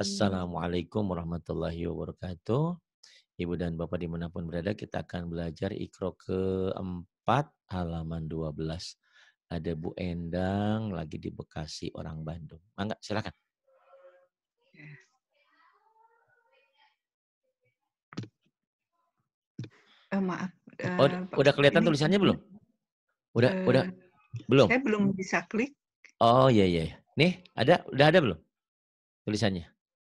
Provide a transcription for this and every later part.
Iya. Assalamualaikum warahmatullahi wabarakatuh. Ibu dan Bapak dimanapun berada, kita akan belajar ikro keempat halaman 12. Ada Bu Endang lagi di Bekasi, orang Bandung. Mangga, silakan. Uh, maaf. Uh, oh, udah kelihatan ini, tulisannya belum? Udah, uh, udah. Belum. Saya belum bisa klik. Oh, iya iya. iya. Nih, ada udah ada belum? Tulisannya.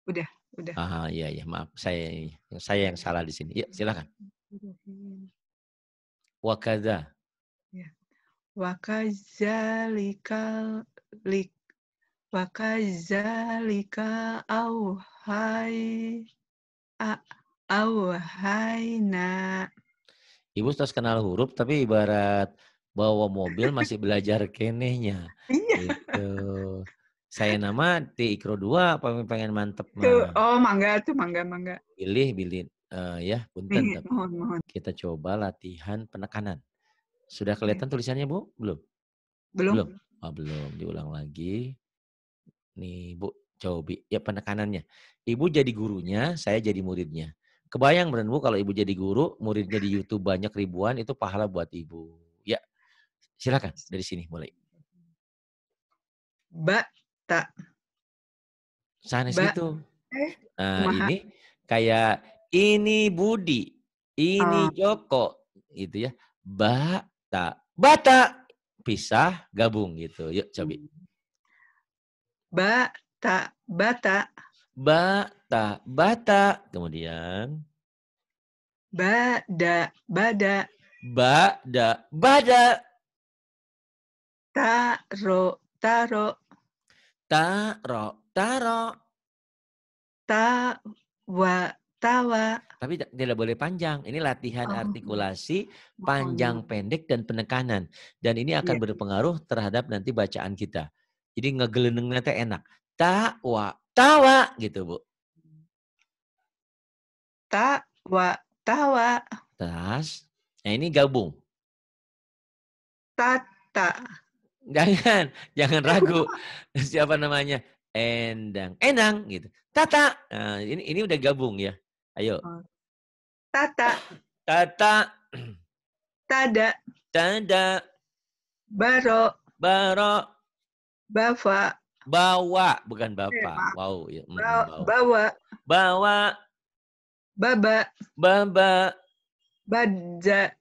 Udah, udah. Ah, iya ya, maaf. Saya saya yang salah di sini. Ya, silakan. Iya. Wakaza. Ya. Wakazalika lik au hai na Ibu sudah kenal huruf tapi ibarat bawa mobil masih belajar kenehnya. Iya. Gitu. Saya nama di Ikro 2 pengen, pengen mantep. Tuh, oh, mangga tuh, mangga, mangga. Pilih, pilih. Uh, ya, punten. Iya, mohon, mohon. Kita coba latihan penekanan. Sudah kelihatan tulisannya, Bu? Belum? Belum. Belum. Oh, belum. Diulang lagi. Nih, Bu, coba ya penekanannya. Ibu jadi gurunya, saya jadi muridnya. Kebayang benar Bu kalau ibu jadi guru, muridnya di YouTube banyak ribuan itu pahala buat ibu. Ya. Silakan dari sini mulai. mbak tak sanes ba. gitu eh, nah, ini kayak ini Budi ini uh. Joko gitu ya bata bata pisah gabung gitu yuk coba bata bata bata bata kemudian bada bada bada bada taro taro Taro, taro. Tawa, tawa. Tapi tidak boleh panjang. Ini latihan oh. artikulasi panjang oh. pendek dan penekanan. Dan ini akan yeah. berpengaruh terhadap nanti bacaan kita. Jadi ngegelendengnya teh enak. Tawa, tawa gitu, Bu. Tawa, tawa. Tas. Nah, ini gabung. Tata. Jangan, jangan ragu. Siapa namanya? Endang. Endang gitu. Tata. Nah, ini ini udah gabung ya. Ayo. Oh. Tata. Tata. Tada. Tada. Baro. Baro. Bawa. Bawa, bukan bapak. Wow, ya. Bawa. Bawa. Baba. Baba. Baja.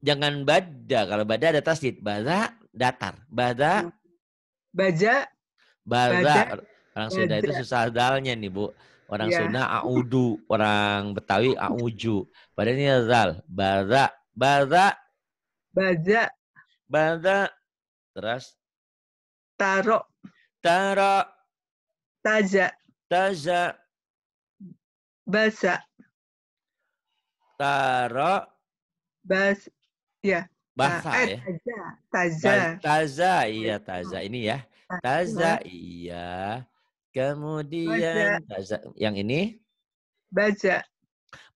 Jangan bada. Kalau bada ada tasdid. Bada datar. Bada. Baja. Bada. Orang Sunda itu susah dalnya nih, Bu. Orang ya. Sunda audu, orang Betawi auju. Padahal ini dal, Bada. Bada. Baja. Bada. Terus taro. Taro. Taja. Taja. Basa. Taro. Bas. Ya. Bahasa nah, eh, ya. Taza, taza. Taza, iya, iya taza ini ya. Taza, iya. Kemudian taza yang ini baja.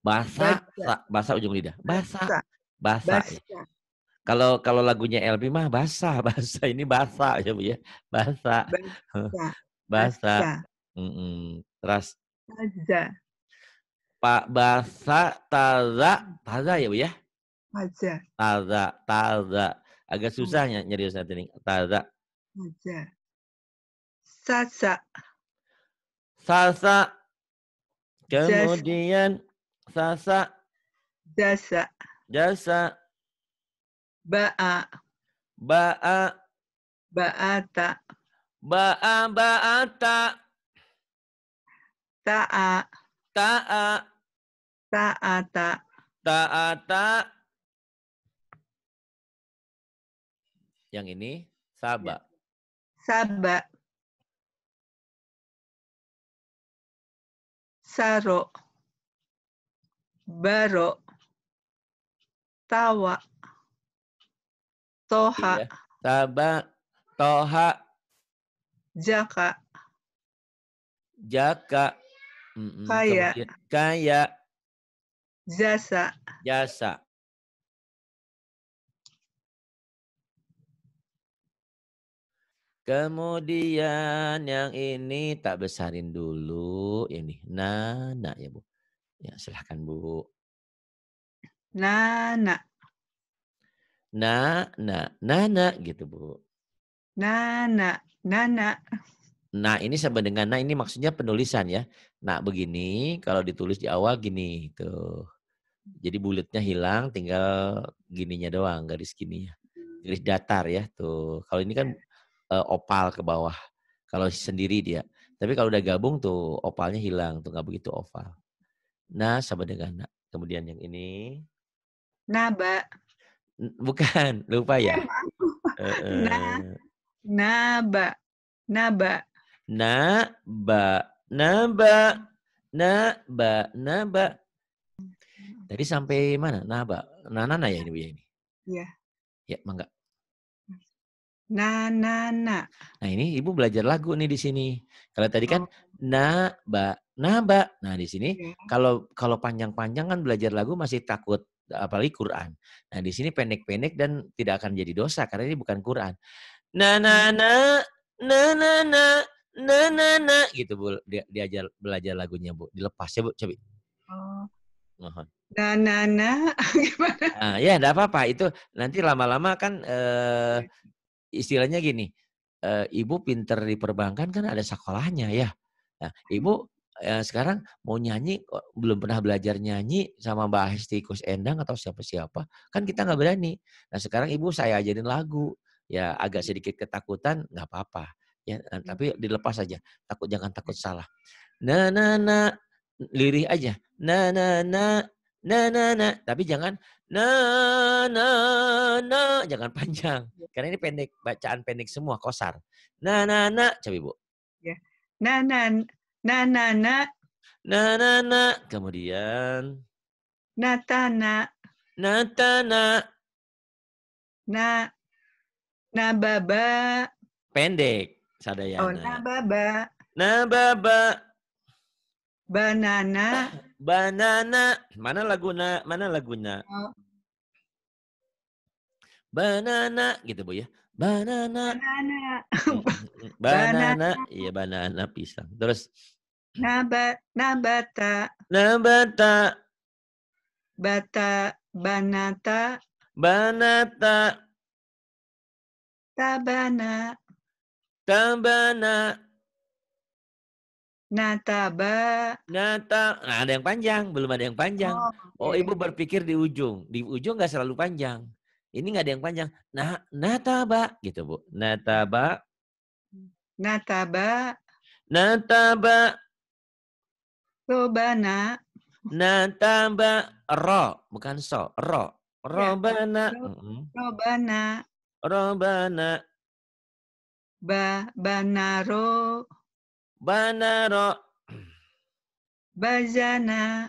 Bahasa. Bahasa ujung lidah. Bahasa. bahasa. Ya. Kalau kalau lagunya LP mah bahasa. Bahasa. ini bahasa ya Bu ya. Bahasa. bahasa. Mm -mm. Taza. Pak bahasa taza, taza ya Bu ya. Taza. Taza, taza. Agak hmm. susahnya nyari Ustaz ini. Taza. Taza. Sasa. Sasa. Kemudian sasa. Jasa. Jasa. Ba'a. Ba'a. Ba'ata. Ba'a ba'ata. Ta'a. Ta'a. Ta'ata. Ta'ata. Yang ini Saba. Ya. Saba. Saro. Baro. Tawa. Toha. Ya. Saba. Toha. Jaka. Jaka. Kaya. kaya. Jasa. Jasa. Kemudian yang ini tak besarin dulu. Ini Nana ya Bu. Ya silahkan Bu. Nana. Nana, na, nana gitu Bu. Nana, nana. Nah ini sama dengan nah ini maksudnya penulisan ya. Nah begini kalau ditulis di awal gini tuh. Jadi bulatnya hilang tinggal gininya doang garis gini ya, Garis datar ya tuh. Kalau ini kan iya uh, opal ke bawah kalau sendiri dia. Tapi kalau udah gabung tuh opalnya hilang tuh nggak begitu oval. Nah sama dengan nah. kemudian yang ini. Naba. Bukan, lupa ya. Iya, nah, naba, naba. Naba, naba, naba, naba. Tadi sampai mana? Naba, nah, nanana ya ini bu ya ini. Iya. Ya, mangga. Na na na. Nah, ini Ibu belajar lagu nih di sini. Kalau tadi kan oh. na ba na ba. Nah, di sini yeah. kalau kalau panjang-panjang kan belajar lagu masih takut apalagi Quran. Nah, di sini pendek-pendek dan tidak akan jadi dosa karena ini bukan Quran. Na na hmm. na na na na na na na gitu Bu dia, diajar belajar lagunya Bu. Dilepas ya Bu, coba. Oh. Mohon. Nah, na. nah, gimana? Nah, ya, tidak apa-apa. Itu nanti lama-lama kan eh, iya istilahnya gini, e, ibu pinter di perbankan kan ada sekolahnya ya. Nah, ibu e, sekarang mau nyanyi belum pernah belajar nyanyi sama Mbak Hesti Endang atau siapa-siapa, kan kita nggak berani. Nah sekarang ibu saya ajarin lagu, ya agak sedikit ketakutan nggak apa-apa. Ya, eh, tapi dilepas aja. Takut jangan takut salah. Nah, nah, nah, lirih aja. Na na na na na na. Tapi jangan na na na jangan panjang iya. karena ini pendek bacaan pendek semua kosar na na na coba ibu ya na na na na na na na na kemudian natana natana na na baba pendek sadayana oh na baba na baba banana Banana. Mana laguna? Mana laguna? Oh. Banana gitu Bu ya. Banana. Banana. Mm, mm, mm. banana. Iya banana. banana pisang. Terus Nabat, nabata. Nabata. Bata, banata. Banata. Tabana. Tabana. Nataba. Nata. Nah, ada yang panjang, belum ada yang panjang. Oh, okay. oh ibu berpikir di ujung. Di ujung nggak selalu panjang. Ini nggak ada yang panjang. Nah, nataba gitu bu. Nataba. Nataba. Nataba. Robana. Nataba ro, bukan so, ro. Ya, robana. Robana. Robana. Ba banaro. Banaro. Bazana.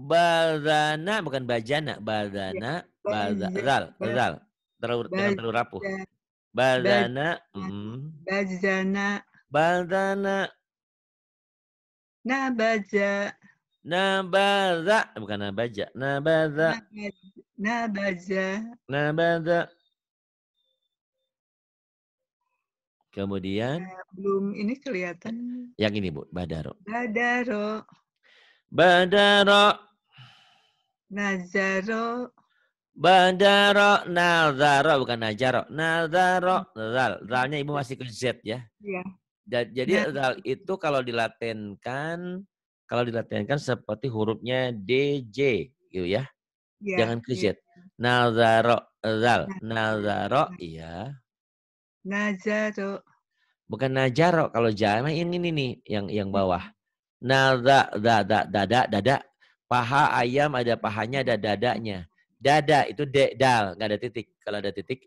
Bazana bukan bajana, bazana, bazal, iya, Bazal. terlalu dengan terlalu rapuh. Bazana, bajana, mm. bazana, bazana, nabaza, nabaza bukan nabaja, nabaza, nabaza, nabaza, Kemudian nah, belum ini kelihatan. Yang ini Bu, Badaro. Badaro. Badaro. Nazaro. Badaro nazaro bukan najaro. Nazaro zal. Zalnya Ibu masih ke Z ya. Iya. Jadi ya. zal itu kalau dilatenkan kalau dilatenkan seperti hurufnya DJ gitu ya. ya Jangan ke iya, Z. Ya. Nazaro zal. Nah. Nazaro iya. Nazaro. Bukan najaro. Kalau jama ini nih, yang yang hmm. bawah. Nada, dada, dada, dada. Paha ayam ada pahanya, ada dadanya. Dada itu de, dal, nggak ada titik. Kalau ada titik,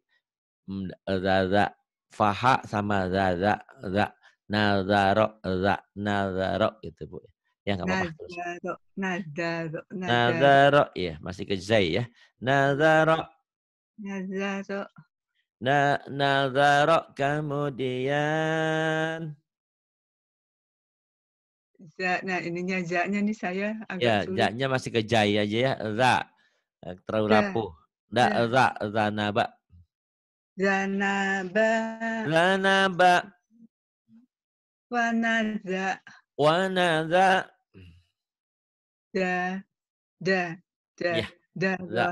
dada. Faha sama dada, dada. Nazaro, dada, nazaro. Itu bu. Ya nggak apa-apa. Nazaro, nazaro, nazaro. Nazaro, ya masih ke zai ya. Nazaro. Nazaro. Na nazara kemudian za nah ininya za-nya nih saya ya, agak ya, sulit. za-nya masih ke jai aja ya. Za. Eh, terlalu rapuh. Da za za, Zanaba. Zanaba. Wanaza. Wanaza. Da da da ya. da, da.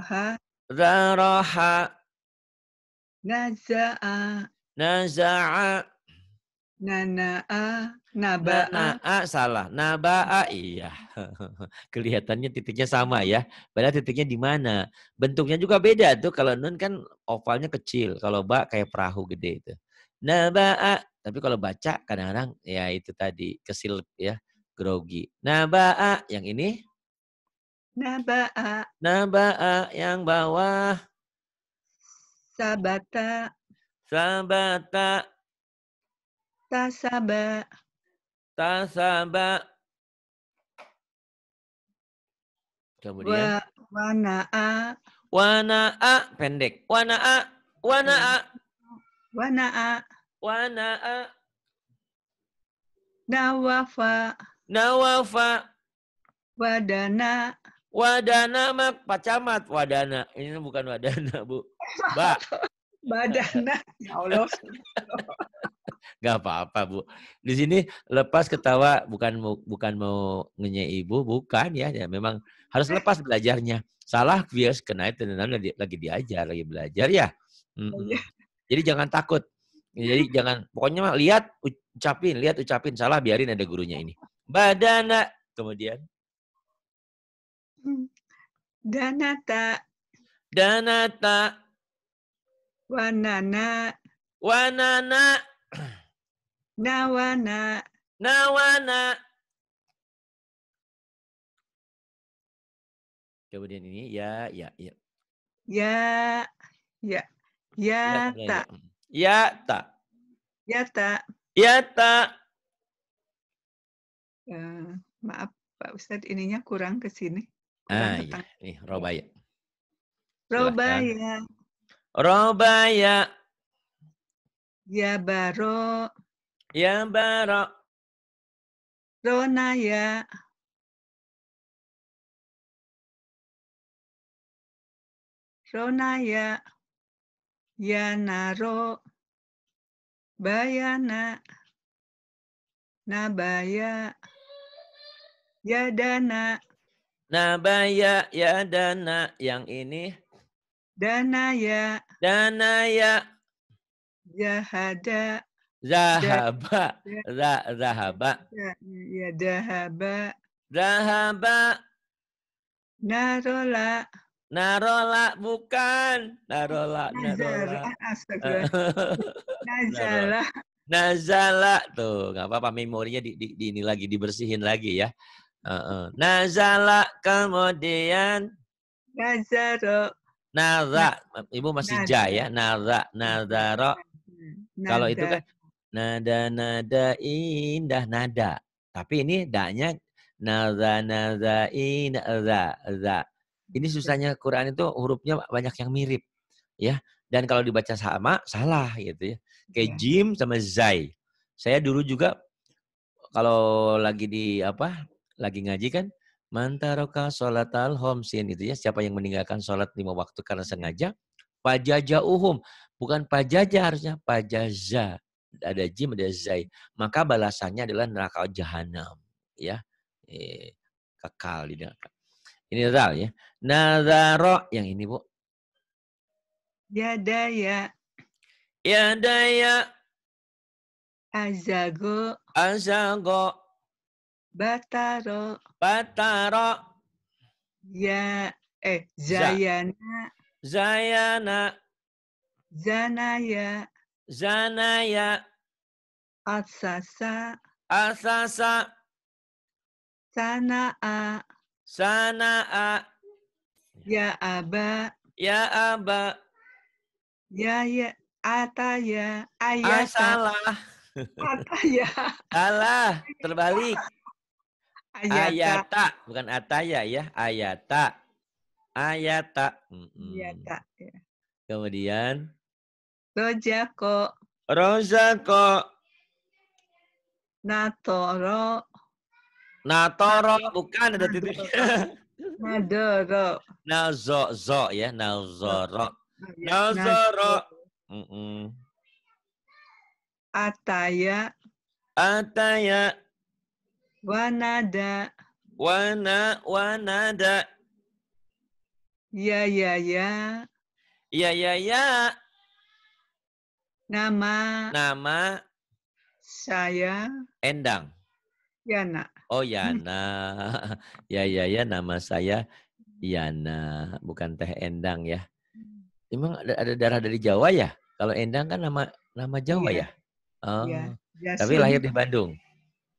Naza'a. Naza'a. Nana'a. Naba'a. Nana'a salah. Naba'a iya. Kelihatannya titiknya sama ya. Padahal titiknya di mana. Bentuknya juga beda tuh. Kalau nun kan ovalnya kecil. Kalau ba kayak perahu gede itu. Naba'a. Tapi kalau baca kadang-kadang ya itu tadi. Kesil ya. Grogi. Naba'a. Yang ini? Naba'a. Naba'a yang bawah. Sabata. Sabata. Tasaba. Tasaba. Kemudian. Wa, wana'a. Wana'a. Pendek. Wana'a. Wana'a. Wana'a. Wana'a. Nawafa. Nawafa. Wadana. Wadana mah Pak Camat, wadana. Ini bukan wadana, Bu. Ba, Badana. Ya Allah. Gak apa-apa, Bu. Di sini lepas ketawa bukan bukan mau ngenyai Ibu, bukan ya. ya. Memang harus lepas belajarnya. Salah bias kena itu lagi, lagi diajar, lagi belajar ya. Mm Jadi jangan takut. Jadi jangan pokoknya mah lihat ucapin, lihat ucapin salah biarin ada gurunya ini. Badana kemudian Mm-hmm. Danata. Danata. Wanana. Wanana. Nawana. Nawana. Kemudian ini ya, ya, ya. Ya, ya. Ya, ya ta. Ya, ya. ya, ta. Ya, ta. Ya, ta. Eh, maaf Pak Ustadz, ininya kurang ke sini. Ah iya, nih Robaya. Robaya. Robaya. Ya baro. Ya baro. ya. Ronaya. Ronaya. Naro, Bayana. Nabaya. Ya dana. Nabaya ya dana yang ini. Dana ya. Dana ya. Zahada. Zahaba. Zah, zahaba. Ya, Zahaba. Zahaba. Narola. Narola bukan. Narola. Narola. Nazala. Nazala tuh nggak apa-apa memorinya di, di, di ini lagi dibersihin lagi ya. Uh, uh. Nazala kemudian Nazaro. Naza. Ibu masih ja ya. Naza. Nazaro. Kalau itu kan nada nada indah nada. Tapi ini danya naza naza indah za za. Ini susahnya Quran itu hurufnya banyak yang mirip ya. Dan kalau dibaca sama salah gitu ya. Kayak ya. jim sama zai. Saya dulu juga kalau lagi di apa lagi ngaji kan, mantaroka sholat al homsin itu ya siapa yang meninggalkan sholat lima waktu karena sengaja pajaja uhum bukan pajaja harusnya pajaza ada jim ada zai maka balasannya adalah neraka jahanam ya eh, kekal di neraka ini tahu ya nazaro yang ini bu ya daya ya daya azago azago Bataro. Bataro. Ya, eh, Zayana. Zayana. Zanaya. Zanaya. Asasa. Asasa. Sana'a. Sana'a. Ya aba. Ya aba. Ya ya. Ataya. Ayah. Ah, salah. Ataya. Alah. Terbalik. Ayata. Ayata, bukan Ataya ya, Ayata. Ayata. Mm-mm. Ayata. Ya. Kemudian Rojako. Rojako. Natoro. Natoro bukan ada titik Nadoro. Nazozo ya, nazoro. Nazoro. Mm -mm. Ataya. Ataya. Wanada. Wana, wanada. Ya, ya, ya. Ya, ya, ya. Nama. Nama. Saya. Endang. Yana. Oh, Yana. ya, ya, ya. Nama saya Yana. Bukan Teh Endang ya. Emang ada, ada darah dari Jawa ya? Kalau Endang kan nama nama Jawa iya. ya? ya? Oh. Ya. Tapi lahir di Bandung.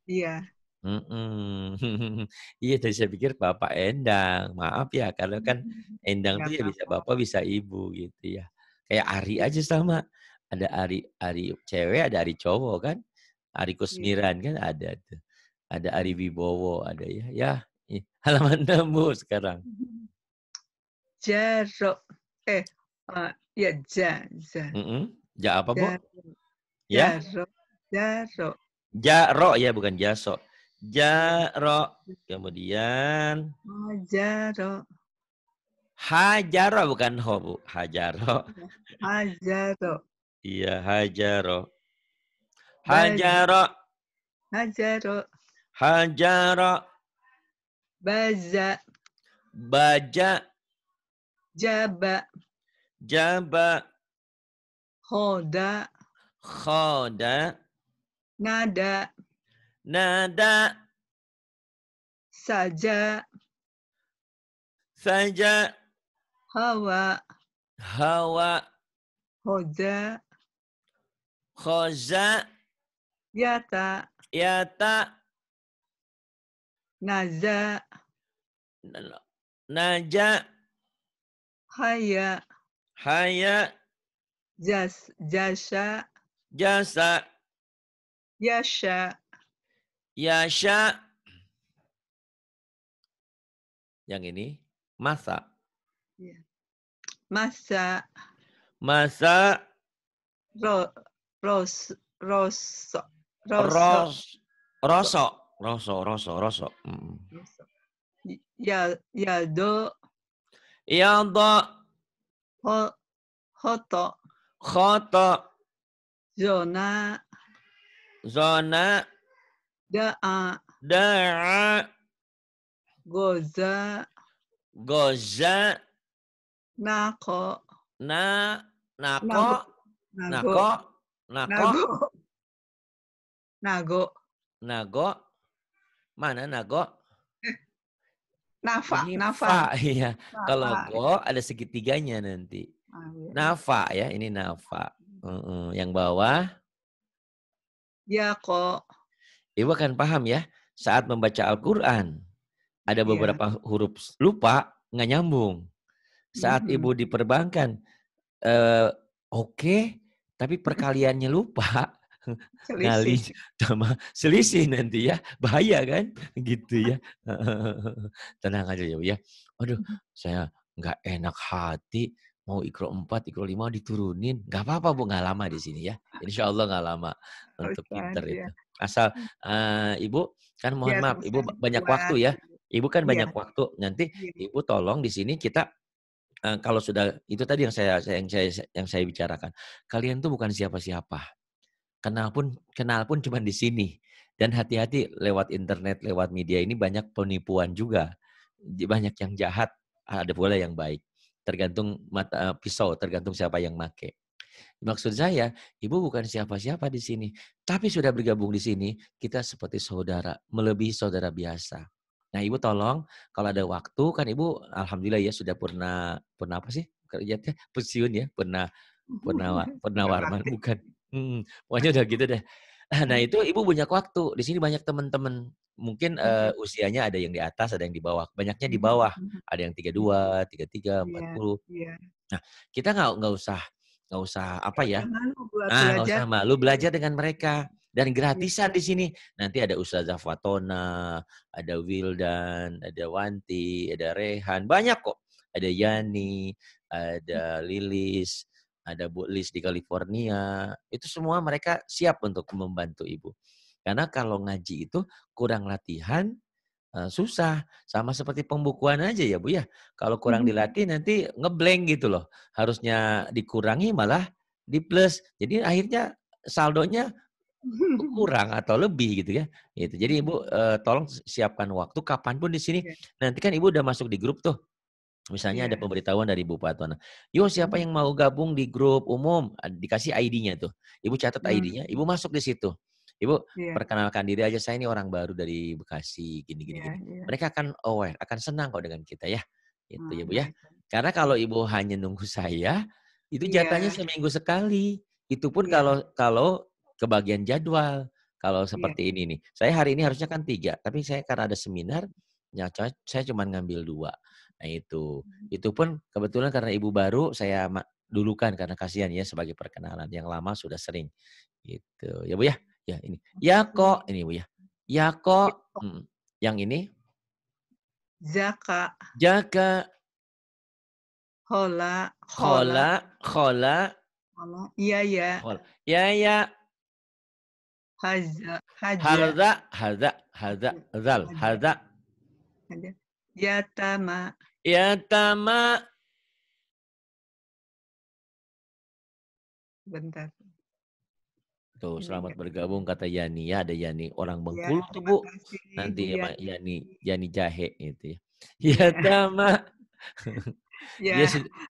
Iya. Iya, tadi saya pikir bapak Endang. Maaf ya, karena kan Endang tuh ya bisa bapak, bisa ibu gitu ya. Kayak Ari aja sama. Ada Ari Ari cewek, ada Ari cowok kan. Ari iya. Kusmiran kan ada tuh. Ada Ari Wibowo, ada ya. Ya, halaman 6 sekarang. Jarok. Eh, uh, ya ja, ja. Ja apa, Bu? Ya. Jarok. Jarok. Jarok ya, bukan jasok. Jaro. Kemudian. Jaro, Hajaro bukan ho, Bu. Hajaro. Hajaro. Iya, hajaro. Hajaro. Hajaro. Hajaro. Baza. Baja. Jaba. Jaba. Khoda. Khoda. Nada. Nada. Saja. Saja. Hawa. Hawa. Hoja. Khoja. Yata. Yata. Naja. Naja. Haya. Haya. Jas, jasa. Jasa. Yasha. Yasha. Yang ini masa. Ya. Masa. Masa. Ro, ros, ros, roso. Ros, roso. Roso, roso, roso. Ya, ya do. Ya do. Ho, hoto. Hoto. Zona. Zona. Da'a. Da'a. Goza. Goza. Nako. Na. Nako. Nago. Nako. Nago. Nago. Mana Nago? Nafa. Ini nafa. Iya. Kalau go ada segitiganya nanti. Ah, iya. Nafa ya. Ini nafa. Uh -uh. Yang bawah. Ya kok. Ibu akan paham ya, saat membaca Al-Quran, ada iya. beberapa yeah. huruf lupa, nggak nyambung. Saat mm-hmm. ibu diperbankan, perbankan, uh, oke, okay, tapi perkaliannya lupa. Selisih. Ngali sama selisih nanti ya, bahaya kan? Gitu ya. Tenang aja ya, Bu ya. Aduh, saya nggak enak hati mau ikro empat ikro 5 diturunin. nggak apa-apa Bu, nggak lama di sini ya. Insya Allah nggak lama untuk pinter ya. itu asal uh, ibu kan mohon ya, maaf ibu banyak buat. Iya. waktu ya ibu kan iya. banyak waktu nanti ya. ibu tolong di sini kita uh, kalau sudah itu tadi yang saya, yang saya yang saya bicarakan kalian tuh bukan siapa-siapa kenal pun kenal pun cuma di sini dan hati-hati lewat internet lewat media ini banyak penipuan juga banyak yang jahat ada pula yang baik tergantung mata eh, pisau tergantung siapa yang make Maksud saya, ibu bukan siapa-siapa di sini, tapi sudah bergabung di sini, kita seperti saudara, melebihi saudara biasa. Nah, ibu tolong kalau ada waktu kan ibu alhamdulillah ya sudah pernah pernah apa sih kerjanya pensiun ya, pernah pernah pernah warman bukan. Hmm, udah gitu deh. Nah, nah itu ibu banyak waktu. Di sini banyak teman-teman. Mungkin uh, usianya ada yang di atas, ada yang di bawah. Banyaknya di hmm, bawah. Hmm. Ada yang 32, 33, 40. Yeah, yeah. Nah, kita nggak nggak usah nggak usah apa ya ah, nggak usah malu belajar dengan mereka dan iya. gratisan di sini nanti ada Ustazah Fatona ada Wildan ada Wanti ada Rehan banyak kok ada Yani ada iya. Lilis ada Bu Lis di California itu semua mereka siap untuk membantu ibu karena kalau ngaji itu kurang latihan Eh, susah. Sama seperti pembukuan aja ya Bu ya. Kalau kurang dilatih nanti ngeblank gitu loh. Harusnya dikurangi malah di plus. Jadi akhirnya saldonya kurang atau lebih gitu ya. Itu. Jadi Ibu eh, tolong siapkan waktu kapanpun di sini. Iya. Nanti kan Ibu udah masuk di grup tuh. Misalnya yeah. ada iya. pemberitahuan dari Ibu Patona Yo siapa yang mau gabung di grup umum? Dikasih ID-nya tuh. Ibu catat mm. ID-nya, Ibu masuk di situ. Ibu, yeah. perkenalkan diri aja saya ini orang baru dari Bekasi, gini gini yeah, Yeah. Mereka akan aware, akan senang kok dengan kita ya. Itu ya, ah, Bu ya. Karena kalau Ibu hanya nunggu saya, itu iya. jatahnya yeah. seminggu sekali. Itu pun yeah. kalau kalau kebagian jadwal. Kalau iya. seperti yeah. ini nih. Saya hari ini harusnya kan tiga, tapi saya karena ada seminar, ya saya cuma ngambil dua. Nah itu, hmm. itu pun kebetulan karena ibu baru saya dulukan karena kasihan ya sebagai perkenalan. Yang lama sudah sering gitu. Ya Bu ya. Ya ini. Ya kok. Ini Bu ya. Ya kok. Ya hmm. Yang ini. Zaka. Jaga. Hola. Hola. Hola. Hola. Iya ya. Ya ya. Haza. Haza. Haza. Haza. Zal. Haza. Yatama. Yatama. Bentar. Tuh, gitu, iya, iya, selamat iya. bergabung kata Yani ya, ada Yani orang Bengkulu ya, tuh Bu. Nanti ya Yani. Yani Yani Jahe itu ya. Ya Dama. Ya. Dia,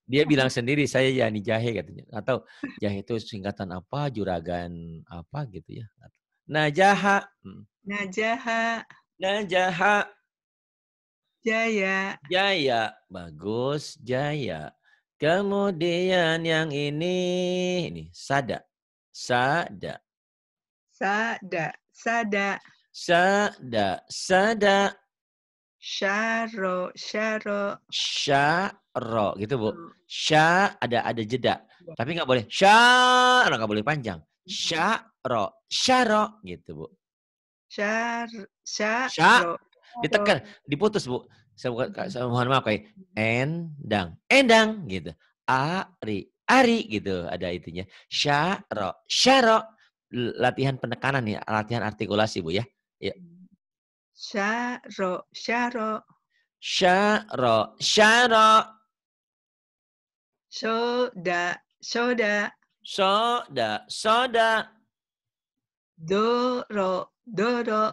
dia bilang sendiri saya Yani Jahe katanya. Atau Jahe itu singkatan apa? Juragan apa gitu ya. Najaha. Hmm. Najaha. Najaha. Jaya. Jaya. Bagus, Jaya. Kemudian yang ini ini sada. Sada. Sada, sada. Sada, sada. Syaro, syaro. Syaro, gitu bu. Hmm. Sya ada ada jeda, ya. tapi nggak boleh syaro, nggak boleh panjang. Hmm. Syaro, syaro, gitu bu. Syar, syaro. Sya, ditekan, diputus bu. Saya, hmm. saya mohon maaf kayak endang, endang gitu. Ari, ari gitu ada itunya. Syaro, syaro latihan penekanan ya, latihan artikulasi Bu ya. Ya. Syaro, syaro. Syaro, syaro. Soda, soda. Soda, soda. Doro, doro.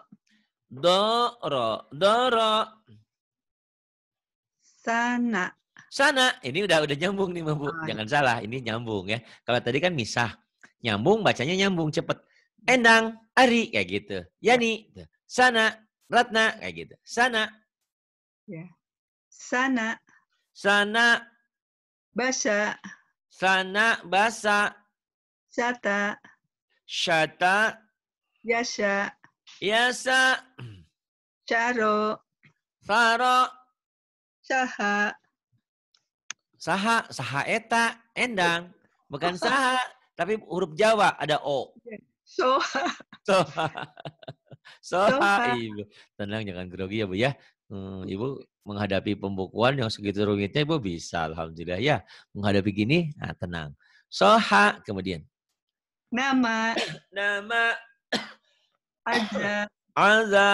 Doro, doro. Sana. Sana. Ini udah udah nyambung nih, Bu. Jangan salah, ini nyambung ya. Kalau tadi kan misah. Nyambung, bacanya nyambung, cepet. Endang, Ari, kayak gitu. Yani, ya. sana, Ratna, kayak gitu. Sana. Ya. Sana. Sana. Basa. Sana, basa. Sata. Sata Yasa. Yasa. Caro. faro Saha. Saha, saha eta, endang. Bukan saha. Tapi huruf Jawa ada O. Iya. Soha. Soha. Soha. Ibu. Tenang, jangan grogi ya, Bu ya. Hmm, ibu menghadapi pembukuan yang segitu rumitnya, Ibu bisa. Alhamdulillah ya. Menghadapi gini, nah tenang. Soha. Kemudian. Nama. Nama. Aza. Aza.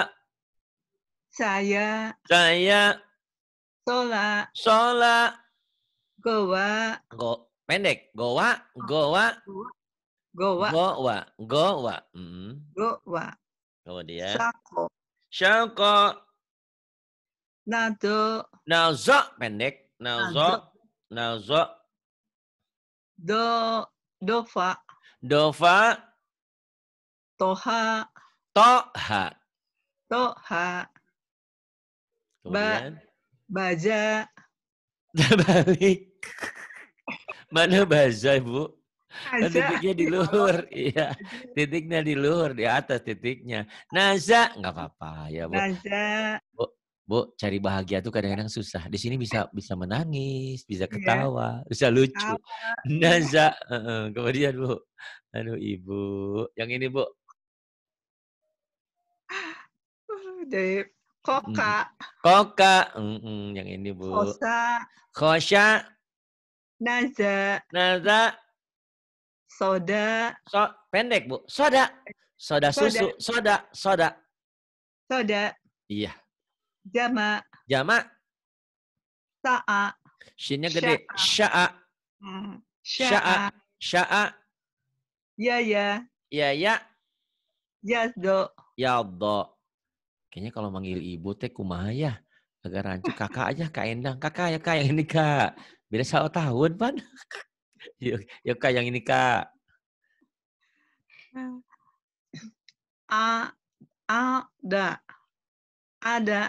Saya. Saya. Sola. Sola. Goa. Go. Pendek. Goa, oh. goa. Goa. Goa. Goa. Mm. Mm-hmm. Goa. Kemudian. shako Syako. Nado. Nazo. Pendek. Nazo. Nazo. Do. Dofa. Dofa. Toha. Toha. Toha. Kemudian. Ba, baja. Balik. Mana iya. bahasa Ibu? Kan titiknya di luhur, iya. Titiknya di luhur, di atas titiknya. Naza, nggak apa-apa ya bu. Naza. Bu, bu, cari bahagia tuh kadang-kadang susah. Di sini bisa bisa menangis, bisa iya. ketawa, yeah. bisa lucu. Naza, kemudian bu, aduh ibu, yang ini bu. Ah, Dari koka. Koka, mm -mm. yang ini bu. Kosa. Kosa. Naza. Naza. Soda. So, pendek, Bu. Soda. Soda susu. Soda. Soda. Soda. Iya. Jama. Jama. Sa'a. Shinnya gede. Sya'a. Sya'a. Hmm. Sya'a. Ya ya. Ya ya. Yazdo. do. Ya Kayaknya kalau manggil ibu teh kumaha ya. Agak rancu kakak aja kak Endang. Kakak ya kak yang ini kak. Beda satu tahun, Pan. yuk, yuk Kak, yang ini, Kak. Eh, A, ada. Ada.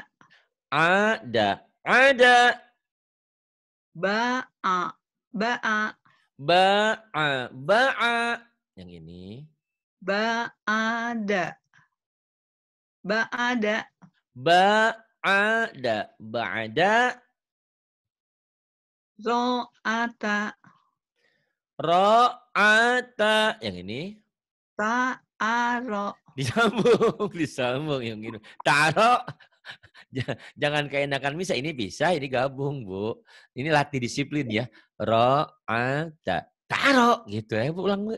Ada. Ada. ba Ba'a. ba Ba'a. Yang ini. ba ba ada ada ba ada ba ada Ro'ata. Ro'ata. Yang ini. Ta'aro. Disambung, disambung yang ini. Ta'aro. Jangan keenakan bisa, ini bisa, ini gabung, Bu. Ini latih disiplin ya. Ro'ata. Ta'aro gitu ya, Bu. Ulang, Bu.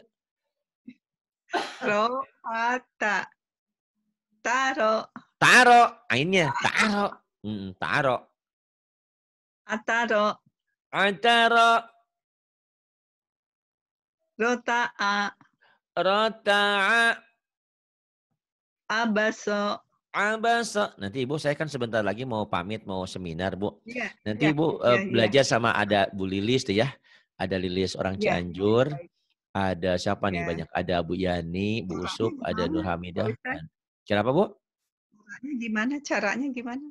Ro'ata. Taro. Taro. Akhirnya taro. Mm, taro. Ataro. Antara Rota'a Rota'a Abaso Abaso Nanti Ibu saya kan sebentar lagi mau pamit mau seminar Bu ya, Nanti ya, Ibu ya, eh, iya. belajar ya. sama ada Bu Lilis tuh ya Ada Lilis orang ya. Cianjur iya, Ada siapa ya. nih iya. banyak Ada Bu Yani, Bu Usup, ya, ada Nur Hamidah Cara apa Bu? Caranya gimana? Caranya gimana?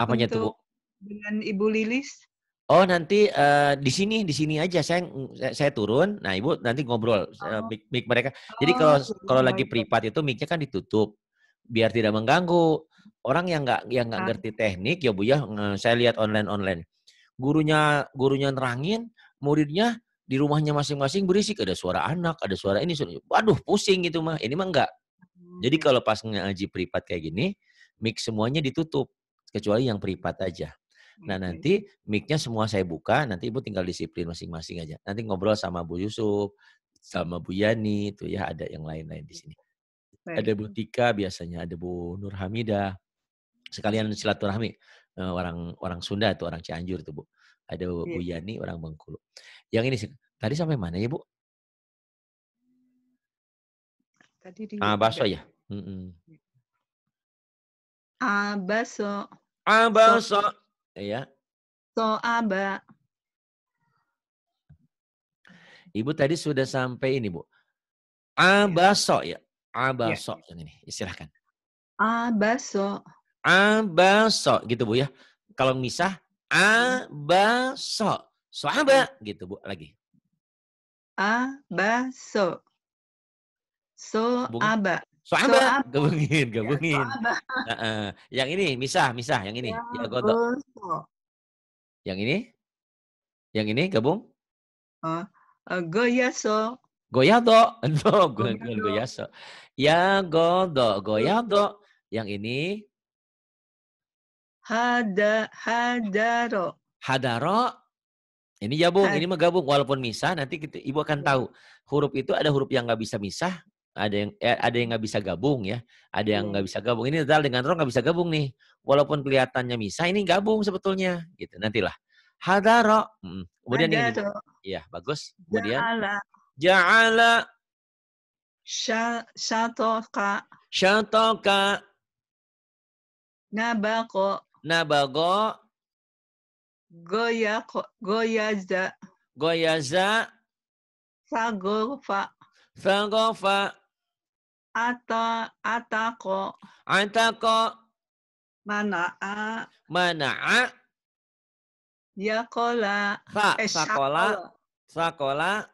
Apanya Untuk tuh Bu? Dengan Ibu Lilis Oh nanti uh, di sini di sini aja saya saya turun. Nah ibu nanti ngobrol eh, oh. mic, mic mereka. Jadi kalau oh, kalau lagi privat itu micnya kan ditutup biar tidak mengganggu orang yang nggak yang nggak ah. ngerti teknik ya bu ya. Saya lihat online online gurunya gurunya nerangin muridnya di rumahnya masing-masing berisik ada suara anak ada suara ini suara waduh pusing gitu mah ini mah enggak jadi hmm. kalau pas ngaji privat kayak gini mic semuanya ditutup kecuali yang privat aja Nah nanti micnya semua saya buka, nanti ibu tinggal disiplin masing-masing aja. Nanti ngobrol sama Bu Yusuf, sama Bu Yani, itu ya ada yang lain-lain di iya. sini. Baik. Ada Bu Tika biasanya, ada Bu Nur Hamida Sekalian silaturahmi eh, orang orang Sunda atau orang Cianjur itu Bu. Ada Bu, Bu iya. Yani orang Bengkulu. Yang ini tadi sampai mana ya Bu? Tadi di Ah, baso ya. Mm -mm. Ah, baso. Ah, baso. Iya. So aba. Ibu tadi sudah sampai ini, Bu. Abaso iya. ya. Abaso iya. ya. yang ini. sok. Abaso. Abaso gitu, Bu ya. Kalau misah abaso. Soaba gitu, Bu. Lagi. Abaso. Soaba. Soaba. Gabungin, ya, gabungin. Ya, uh, uh. Yang ini misah, misah. Yang ini. Ya, goto. Yang ini? Yang ini gabung? Uh, uh, goyaso. Goyado. No, go, go, goyaso. Ya godo, goyado. Yang ini? Hada, hadaro. Hadaro. Ini gabung, Had ini menggabung. Walaupun misah, nanti kita, ibu akan ya. tahu. Huruf itu ada huruf yang nggak bisa misah, ada yang eh, ada yang nggak bisa gabung ya, ada yang iya. nggak bisa gabung. Ini Natal dengan roh nggak bisa gabung nih, walaupun kelihatannya misa ini gabung sebetulnya, gitu. Nantilah. Hadaro. Hmm. Kemudian ini, ya bagus. Kemudian Ja'ala. Ja'ala. Syatoka. Syatoka. Nabako. Nabago. Goyako. Goyaza. Goyaza. Sagofa. Sagofa. Ata atako. Atako. Mana'a. Mana'a. Yakola. Fa, eh, sakola. Sakola.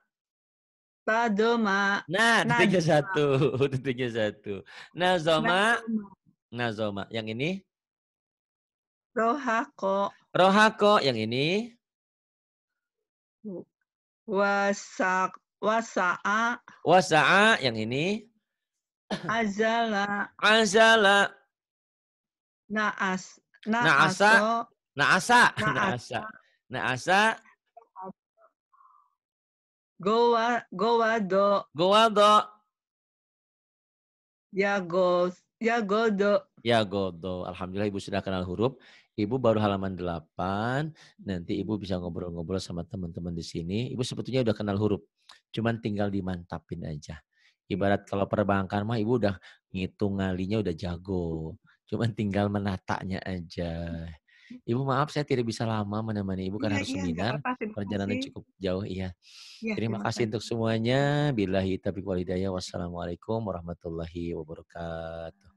Tadoma. Nah, tiga satu. tiga satu. zoma Nazoma. zoma Yang ini? Rohako. Rohako. Yang ini? Wasak. Wasa'a. Wasa'a. Yang ini? Azala. Azala. Naas. Naasa. Naasa. Naasa. Naasa. ya go do. Ya go do. Alhamdulillah Ibu sudah kenal huruf. Ibu baru halaman delapan. Nanti Ibu bisa ngobrol-ngobrol sama teman-teman di sini. Ibu sebetulnya udah kenal huruf. Cuman tinggal dimantapin aja. Ibarat kalau perbankan mah ibu udah ngitung ngalinya udah jago. Cuman tinggal menatanya aja. Ibu maaf saya tidak bisa lama menemani Ibu karena ya, harus ya, seminar. perjalanan cukup jauh iya. Ya, terima, terima kasih untuk semuanya. bilahi taufiq walhidayah. Wassalamualaikum warahmatullahi wabarakatuh.